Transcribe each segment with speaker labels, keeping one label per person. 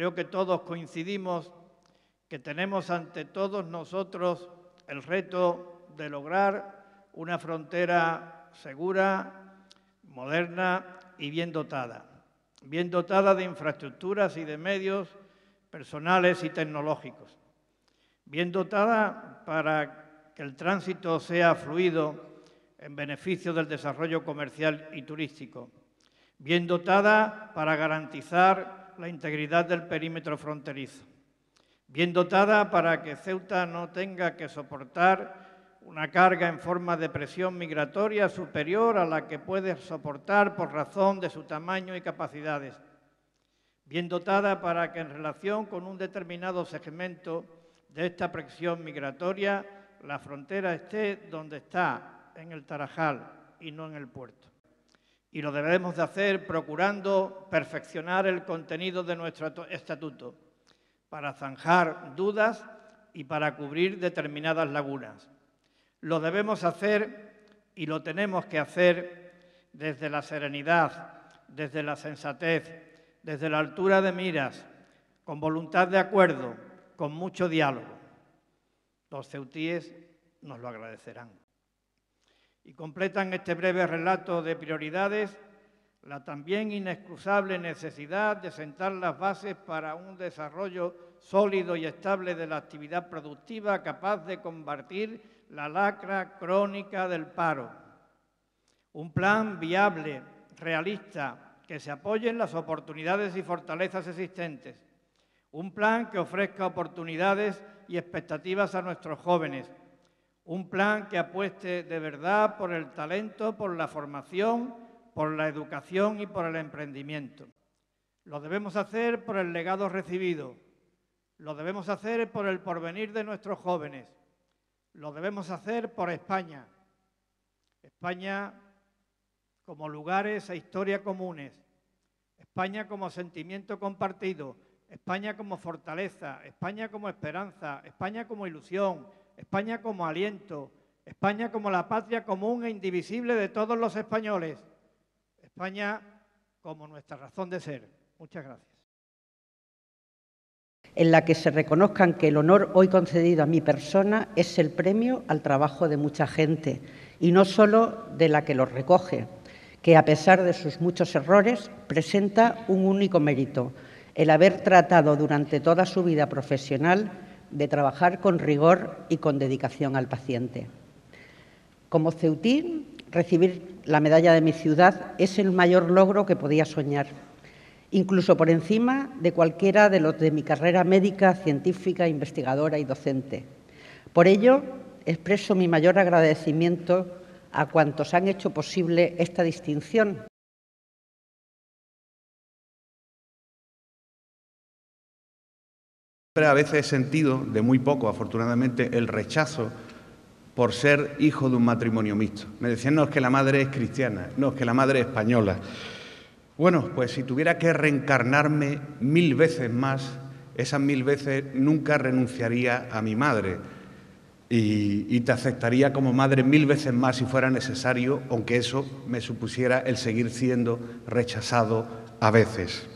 Speaker 1: Creo que todos coincidimos que tenemos ante todos nosotros el reto de lograr una frontera segura, moderna y bien dotada. Bien dotada de infraestructuras y de medios personales y tecnológicos. Bien dotada para que el tránsito sea fluido en beneficio del desarrollo comercial y turístico. Bien dotada para garantizar la integridad del perímetro fronterizo, bien dotada para que Ceuta no tenga que soportar una carga en forma de presión migratoria superior a la que puede soportar por razón de su tamaño y capacidades, bien dotada para que en relación con un determinado segmento de esta presión migratoria la frontera esté donde está, en el Tarajal y no en el puerto y lo debemos de hacer procurando perfeccionar el contenido de nuestro estatuto para zanjar dudas y para cubrir determinadas lagunas. Lo debemos hacer y lo tenemos que hacer desde la serenidad, desde la sensatez, desde la altura de miras, con voluntad de acuerdo, con mucho diálogo. Los ceutíes nos lo agradecerán y completan este breve relato de prioridades la también inexcusable necesidad de sentar las bases para un desarrollo sólido y estable de la actividad productiva capaz de combatir la lacra crónica del paro. Un plan viable, realista, que se apoye en las oportunidades y fortalezas existentes. Un plan que ofrezca oportunidades y expectativas a nuestros jóvenes un plan que apueste de verdad por el talento, por la formación, por la educación y por el emprendimiento. Lo debemos hacer por el legado recibido. Lo debemos hacer por el porvenir de nuestros jóvenes. Lo debemos hacer por España. España como lugares e historia comunes. España como sentimiento compartido. España como fortaleza. España como esperanza. España como ilusión. España como aliento, España como la patria común e indivisible de todos los españoles, España como nuestra razón de ser. Muchas gracias. En la que se reconozcan que el honor hoy concedido a mi persona es el premio al trabajo de mucha gente y no solo de la que lo recoge, que a pesar de sus muchos errores presenta un único mérito, el haber tratado durante toda su vida profesional de trabajar con rigor y con dedicación al paciente. Como Ceutí, recibir la medalla de mi ciudad es el mayor logro que podía soñar, incluso por encima de cualquiera de los de mi carrera médica, científica, investigadora y docente. Por ello, expreso mi mayor agradecimiento a cuantos han hecho posible
Speaker 2: esta distinción
Speaker 1: a veces he sentido, de muy poco afortunadamente, el rechazo por ser hijo de un matrimonio mixto. Me decían, no, es que la madre es cristiana, no, es que la madre es española. Bueno, pues si tuviera que reencarnarme mil veces más, esas mil veces nunca renunciaría a mi madre y, te aceptaría como madre mil veces más si fuera necesario, aunque eso me supusiera el seguir siendo rechazado a veces.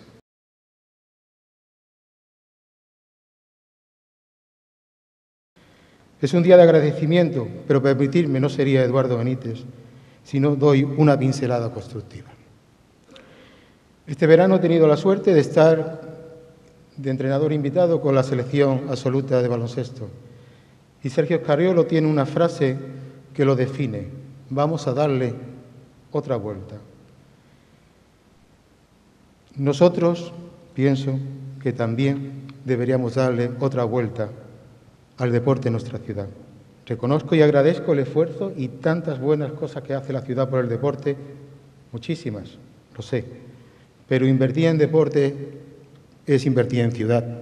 Speaker 2: Es un día de agradecimiento, pero permitirme no sería Eduardo Benítez sino doy
Speaker 3: una pincelada constructiva. Este verano he tenido la suerte de estar de entrenador invitado con la selección absoluta de baloncesto. Y Sergio Escariolo tiene una frase que lo define. Vamos a darle otra vuelta. Nosotros, pienso, que también deberíamos darle otra vuelta al deporte en nuestra ciudad. Reconozco y agradezco el esfuerzo y tantas buenas cosas que hace la ciudad por el deporte, muchísimas, lo sé, pero invertir en deporte es invertir en ciudad.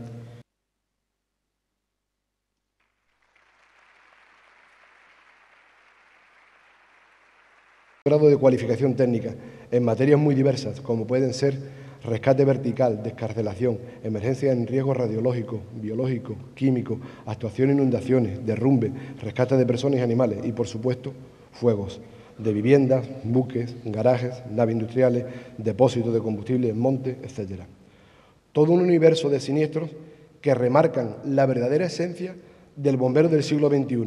Speaker 3: grado de cualificación técnica en materias muy diversas, como pueden ser rescate vertical, descarcelación, emergencia en riesgo radiológico, biológico, químico, actuación de inundaciones, derrumbe, rescate de personas y animales y, por supuesto, fuegos de viviendas, buques, garajes, naves industriales, depósitos de combustible en monte, etc. Todo un universo de siniestros que remarcan la verdadera esencia del bombero del siglo XXI,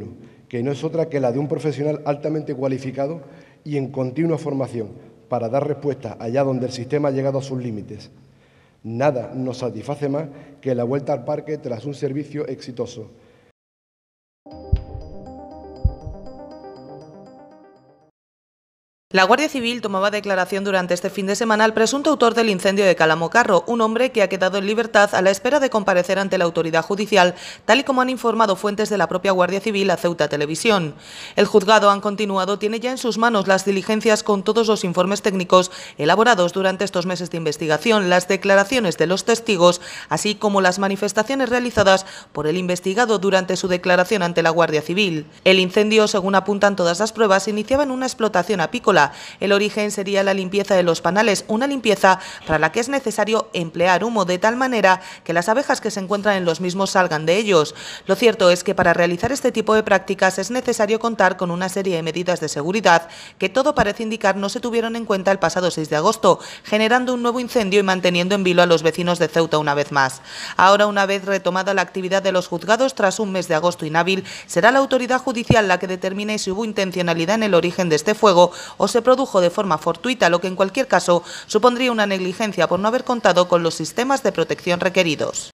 Speaker 3: que no es otra que la de un profesional altamente cualificado y en continua formación, para dar respuesta allá donde el sistema ha llegado a sus límites. Nada nos satisface más que la vuelta al parque tras un servicio exitoso
Speaker 4: La Guardia Civil tomaba declaración durante este fin de semana al presunto autor del incendio de Calamocarro, un hombre que ha quedado en libertad a la espera de comparecer ante la autoridad judicial, tal y como han informado fuentes de la propia Guardia Civil a Ceuta Televisión. El juzgado han continuado tiene ya en sus manos las diligencias con todos los informes técnicos elaborados durante estos meses de investigación, las declaraciones de los testigos, así como las manifestaciones realizadas por el investigado durante su declaración ante la Guardia Civil. El incendio, según apuntan todas las pruebas, iniciaba en una explotación apícola el origen sería la limpieza de los panales, una limpieza para la que es necesario emplear humo de tal manera que las abejas que se encuentran en los mismos salgan de ellos. Lo cierto es que para realizar este tipo de prácticas es necesario contar con una serie de medidas de seguridad que todo parece indicar no se tuvieron en cuenta el pasado 6 de agosto, generando un nuevo incendio y manteniendo en vilo a los vecinos de Ceuta una vez más. Ahora, una vez retomada la actividad de los juzgados tras un mes de agosto inhábil, será la autoridad judicial la que determine si hubo intencionalidad en el origen de este fuego o o se produjo de forma fortuita, lo que en cualquier caso supondría una negligencia por no haber contado con los sistemas de protección requeridos.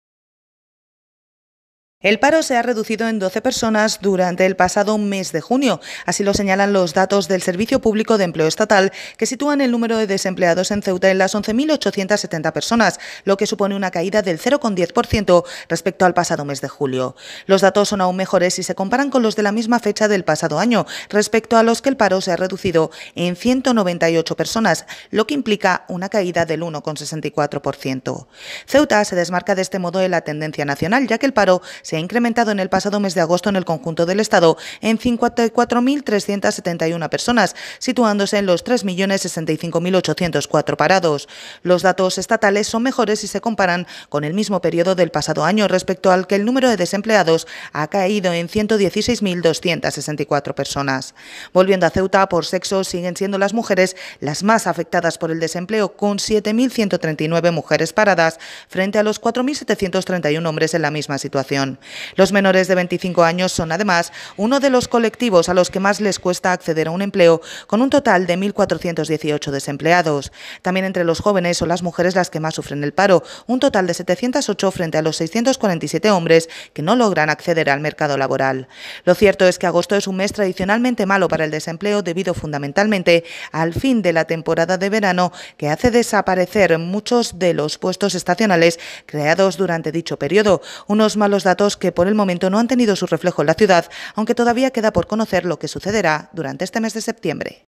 Speaker 4: El paro se ha reducido en 12 personas durante el pasado mes de junio. Así lo señalan los datos del Servicio Público de Empleo Estatal, que sitúan el número de desempleados en Ceuta en las 11.870 personas, lo que supone una caída del 0,10% respecto al pasado mes de julio. Los datos son aún mejores si se comparan con los de la misma fecha del pasado año, respecto a los que el paro se ha reducido en 198 personas, lo que implica una caída del 1,64%. Ceuta se desmarca de este modo de la tendencia nacional, ya que el paro se ha incrementado en el pasado mes de agosto en el conjunto del Estado en 54.371 personas, situándose en los 3.065.804 parados. Los datos estatales son mejores si se comparan con el mismo periodo del pasado año, respecto al que el número de desempleados ha caído en 116.264 personas. Volviendo a Ceuta, por sexo siguen siendo las mujeres las más afectadas por el desempleo, con 7.139 mujeres paradas frente a los 4.731 hombres en la misma situación. Los menores de 25 años son además uno de los colectivos a los que más les cuesta acceder a un empleo, con un total de 1.418 desempleados. También entre los jóvenes son las mujeres las que más sufren el paro, un total de 708 frente a los 647 hombres que no logran acceder al mercado laboral. Lo cierto es que agosto es un mes tradicionalmente malo para el desempleo debido fundamentalmente al fin de la temporada de verano que hace desaparecer muchos de los puestos estacionales creados durante dicho periodo. Unos malos datos que por el momento no han tenido su reflejo en la ciudad, aunque todavía queda por conocer lo que sucederá durante este mes de septiembre.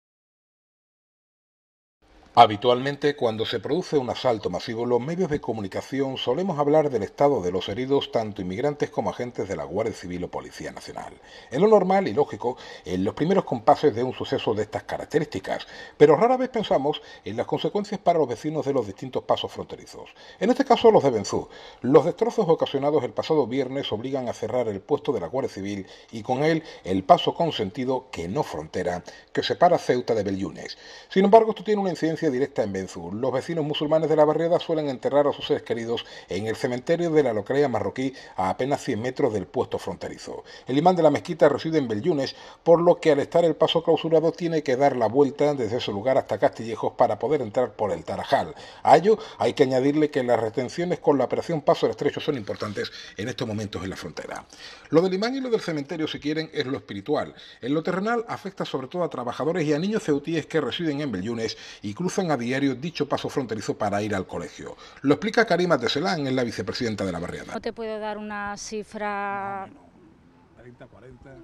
Speaker 3: Habitualmente, cuando se produce un asalto masivo, los medios de comunicación solemos hablar del estado de los heridos, tanto inmigrantes como agentes de la Guardia Civil o Policía Nacional. Es lo normal y lógico en los primeros compases de un suceso de estas características, pero rara vez pensamos en las consecuencias para los vecinos de los distintos pasos fronterizos. En este caso, los de Benzú. Los destrozos ocasionados el pasado viernes obligan a cerrar el puesto de la Guardia Civil y con él el paso consentido que no frontera que separa Ceuta de Bellunes. Sin embargo, esto tiene una incidencia directa en Benzur. Los vecinos musulmanes de la barriada suelen enterrar a sus seres queridos en el cementerio de la localidad marroquí a apenas 100 metros del puesto fronterizo. El imán de la mezquita reside en Bellunes por lo que al estar el paso clausurado tiene que dar la vuelta desde ese lugar hasta Castillejos para poder entrar por el Tarajal. A ello hay que añadirle que las retenciones con la operación Paso Estrecho son importantes en estos momentos en la frontera. Lo del imán y lo del cementerio, si quieren, es lo espiritual. En lo terrenal afecta sobre todo a trabajadores y a niños ceutíes que residen en Bellunes y cruzan a diario dicho paso fronterizo para ir al colegio. Lo explica Karima Teselán, es la vicepresidenta de la barriada.
Speaker 2: No te puedo dar una cifra...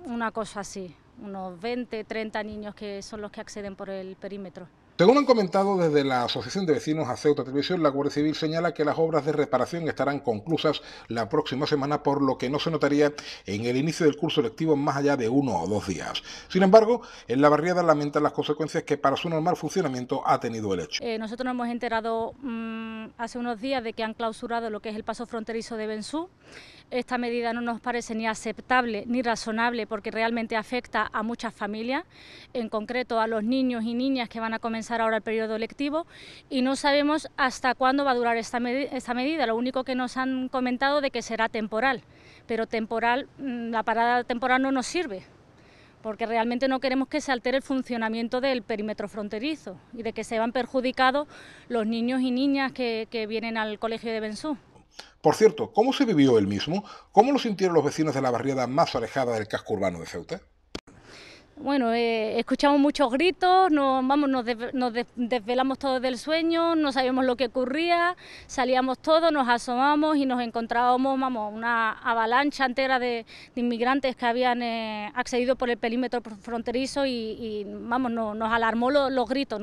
Speaker 2: Una cosa así, unos 20, 30 niños que son los que acceden por el perímetro.
Speaker 3: Según han comentado desde la Asociación de Vecinos a Ceuta Televisión, la Guardia Civil señala que las obras de reparación estarán conclusas la próxima semana, por lo que no se notaría en el inicio del curso lectivo más allá de uno o dos días. Sin embargo, en la barriada lamentan las consecuencias que para su normal funcionamiento ha tenido el hecho.
Speaker 2: Eh, nosotros nos hemos enterado mm, hace unos días de que han clausurado lo que es el paso fronterizo de Bensú. Esta medida no nos parece ni aceptable ni razonable porque realmente afecta a muchas familias, en concreto a los niños y niñas que van a comenzar ahora el periodo lectivo y no sabemos hasta cuándo va a durar esta, medida. Lo único que nos han comentado de que será temporal, pero temporal, mm, la parada temporal no nos sirve porque realmente no queremos que se altere el funcionamiento del perímetro fronterizo y de que se van perjudicados los niños y niñas que, que vienen al colegio de Bensú.
Speaker 3: Por cierto, ¿cómo se vivió el mismo? ¿Cómo lo sintieron los vecinos de la barriada más alejada del casco urbano de Ceuta?
Speaker 2: Bueno, eh, escuchamos muchos gritos, nos, vamos, nos, desvelamos todos del sueño, no sabíamos lo que ocurría, salíamos todos, nos asomamos y nos encontrábamos vamos, una avalancha entera de, inmigrantes que habían eh, accedido por el perímetro fronterizo y, vamos, nos alarmó los gritos.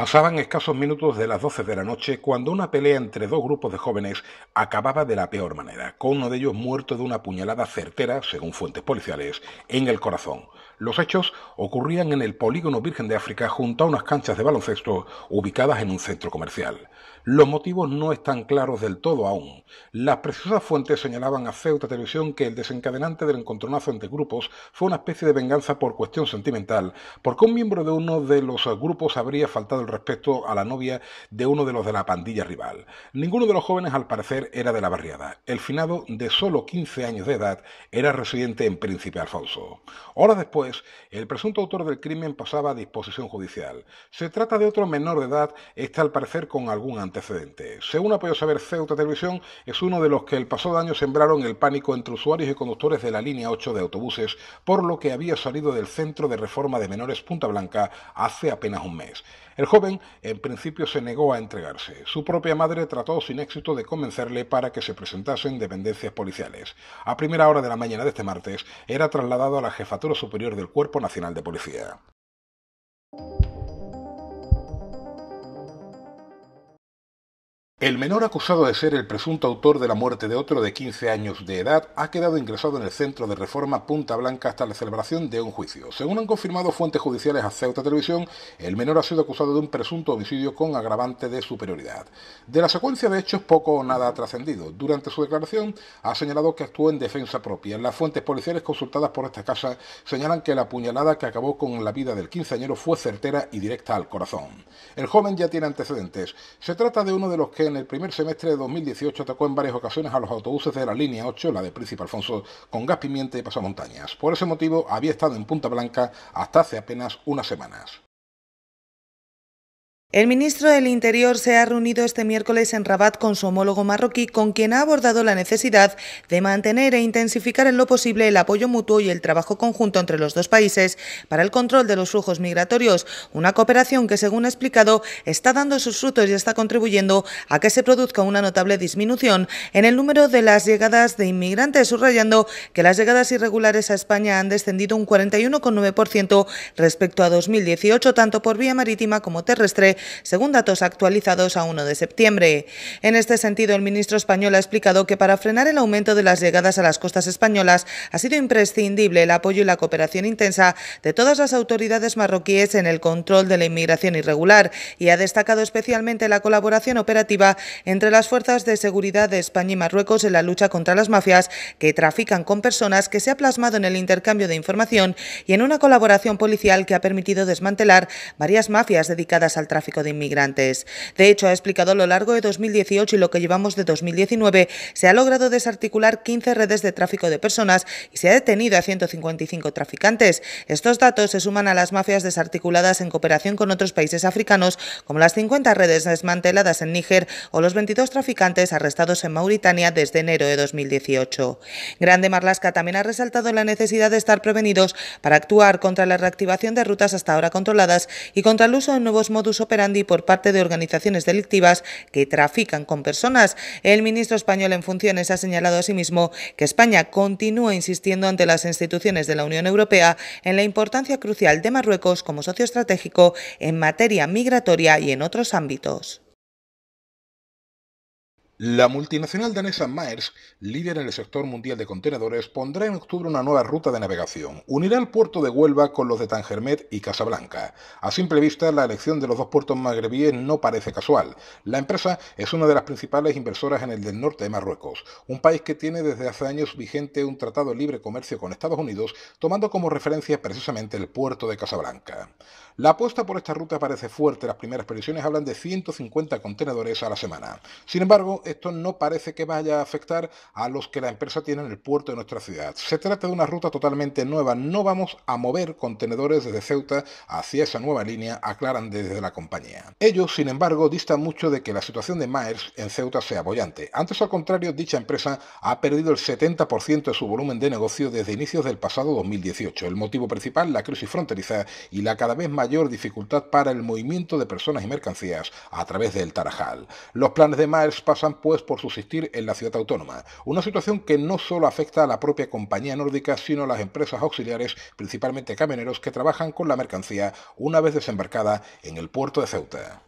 Speaker 3: Pasaban escasos minutos de las 12 de la noche cuando una pelea entre dos grupos de jóvenes acababa de la peor manera, con uno de ellos muerto de una puñalada certera, según fuentes policiales, en el corazón, los hechos ocurrían en el polígono Virgen de África junto a unas canchas de baloncesto ubicadas en un centro comercial. Los motivos no están claros del todo aún. Las preciosas fuentes señalaban a Ceuta Televisión que el desencadenante del encontronazo entre grupos fue una especie de venganza por cuestión sentimental, porque un miembro de uno de los grupos habría faltado el respeto a la novia de uno de los de la pandilla rival. Ninguno de los jóvenes al parecer era de la barriada. El finado, de solo 15 años de edad, era residente en Príncipe Alfonso. Horas después, el presunto autor del crimen pasaba a disposición judicial. Se trata de otro menor de edad, este al parecer con algún antecedente. Según ha podido saber Ceuta Televisión, es uno de los que el pasado año sembraron el pánico entre usuarios y conductores de la línea 8 de autobuses, por lo que había salido del centro de reforma de menores Punta Blanca hace apenas un mes. El joven, en principio, se negó a entregarse. Su propia madre trató sin éxito de convencerle para que se presentasen dependencias policiales. A primera hora de la mañana de este martes, era trasladado a la Jefatura Superior de del Cuerpo Nacional de Policía. El menor acusado de ser el presunto autor de la muerte de otro de 15 años de edad ha quedado ingresado en el centro de reforma Punta Blanca hasta la celebración de un juicio. Según han confirmado fuentes judiciales a Ceuta Televisión, el menor ha sido acusado de un presunto homicidio con agravante de superioridad. De la secuencia de hechos poco o nada ha trascendido. Durante su declaración ha señalado que actuó en defensa propia. Las fuentes policiales consultadas por esta casa señalan que la puñalada que acabó con la vida del quinceañero fue certera y directa al corazón. El joven ya tiene antecedentes. Se trata de uno de los que en el primer semestre de 2018 atacó en varias ocasiones a los autobuses de la línea 8, la de Príncipe Alfonso, con gas pimienta y pasamontañas. Por ese motivo había estado en Punta Blanca hasta hace apenas
Speaker 4: unas semanas. El ministro del Interior se ha reunido este miércoles en Rabat con su homólogo marroquí, con quien ha abordado la necesidad de mantener e intensificar en lo posible el apoyo mutuo y el trabajo conjunto entre los dos países para el control de los flujos migratorios, una cooperación que, según ha explicado, está dando sus frutos y está contribuyendo a que se produzca una notable disminución en el número de las llegadas de inmigrantes, subrayando que las llegadas irregulares a España han descendido un 41,9% respecto a 2018, tanto por vía marítima como terrestre según datos actualizados a 1 de septiembre. En este sentido, el ministro español ha explicado que para frenar el aumento de las llegadas a las costas españolas ha sido imprescindible el apoyo y la cooperación intensa de todas las autoridades marroquíes en el control de la inmigración irregular y ha destacado especialmente la colaboración operativa entre las fuerzas de seguridad de España y Marruecos en la lucha contra las mafias que trafican con personas que se ha plasmado en el intercambio de información y en una colaboración policial que ha permitido desmantelar varias mafias dedicadas al tráfico de inmigrantes. De hecho, ha explicado a lo largo de 2018 y lo que llevamos de 2019, se ha logrado desarticular 15 redes de tráfico de personas y se ha detenido a 155 traficantes. Estos datos se suman a las mafias desarticuladas en cooperación con otros países africanos, como las 50 redes desmanteladas en Níger o los 22 traficantes arrestados en Mauritania desde enero de 2018. Grande Marlasca también ha resaltado la necesidad de estar prevenidos para actuar contra la reactivación de rutas hasta ahora controladas y contra el uso de nuevos modus por parte de organizaciones delictivas que trafican con personas. El ministro español en funciones ha señalado asimismo que España continúa insistiendo ante las instituciones de la Unión Europea en la importancia crucial de Marruecos como socio estratégico en materia migratoria y en otros ámbitos.
Speaker 3: La multinacional danesa Maersk, líder en el sector mundial de contenedores, pondrá en octubre una nueva ruta de navegación. Unirá el puerto de Huelva con los de Tangermet y Casablanca. A simple vista, la elección de los dos puertos magrebíes no parece casual. La empresa es una de las principales inversoras en el del norte de Marruecos, un país que tiene desde hace años vigente un tratado de libre comercio con Estados Unidos, tomando como referencia precisamente el puerto de Casablanca. La apuesta por esta ruta parece fuerte, las primeras previsiones hablan de 150 contenedores a la semana. Sin embargo, esto no parece que vaya a afectar a los que la empresa tiene en el puerto de nuestra ciudad. Se trata de una ruta totalmente nueva, no vamos a mover contenedores desde Ceuta hacia esa nueva línea, aclaran desde la compañía. Ellos, sin embargo, distan mucho de que la situación de Maers en Ceuta sea bollante. Antes, al contrario, dicha empresa ha perdido el 70% de su volumen de negocio desde inicios del pasado 2018. El motivo principal, la crisis fronteriza y la cada vez mayor mayor dificultad para el movimiento de personas y mercancías a través del Tarajal. Los planes de Maersk pasan pues por subsistir en la ciudad autónoma, una situación que no solo afecta a la propia compañía nórdica, sino a las empresas auxiliares, principalmente camioneros que trabajan con la mercancía una vez desembarcada en el puerto de Ceuta.